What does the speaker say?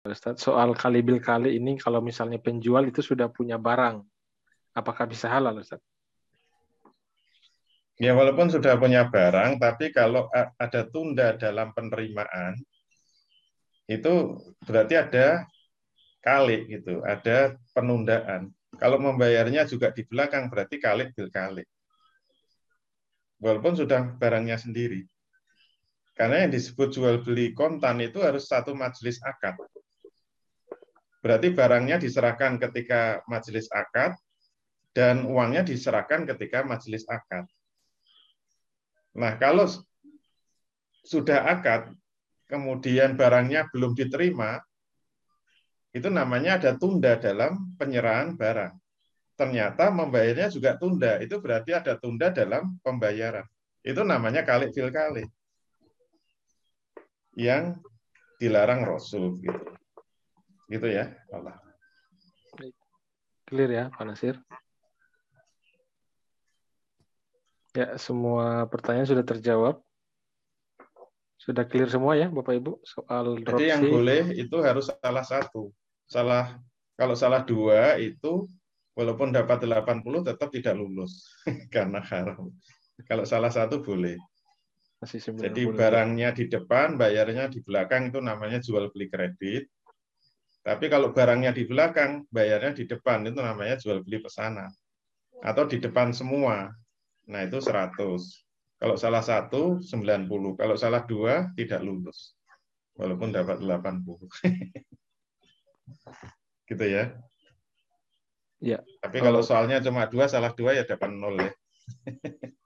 Ustaz, soal kali bil kali ini kalau misalnya penjual itu sudah punya barang, apakah bisa halal Ustaz? Ya walaupun sudah punya barang, tapi kalau ada tunda dalam penerimaan, itu berarti ada kali gitu, ada penundaan. Kalau membayarnya juga di belakang berarti kali bil kali. Walaupun sudah barangnya sendiri. Karena yang disebut jual beli kontan itu harus satu majelis akad Berarti barangnya diserahkan ketika majelis akad dan uangnya diserahkan ketika majelis akad. Nah, kalau sudah akad, kemudian barangnya belum diterima, itu namanya ada tunda dalam penyerahan barang. Ternyata membayarnya juga tunda, itu berarti ada tunda dalam pembayaran. Itu namanya kalik fil kalik yang dilarang Rasul. Gitu. Gitu ya, Allah. Clear ya, Pak Nasir? Ya, semua pertanyaan sudah terjawab. Sudah clear semua ya, Bapak Ibu, soal dropship. Jadi yang boleh itu harus salah satu. Salah kalau salah dua itu walaupun dapat 80 tetap tidak lulus karena haram. Kalau salah satu boleh. Masih Jadi barangnya di depan, bayarnya di belakang itu namanya jual beli kredit. Tapi kalau barangnya di belakang, bayarnya di depan. Itu namanya jual beli pesanan. Atau di depan semua. Nah, itu 100. Kalau salah satu, 90. Kalau salah dua, tidak lulus. Walaupun dapat 80. gitu ya. Ya. Tapi kalau soalnya cuma dua, salah dua ya dapat nol ya.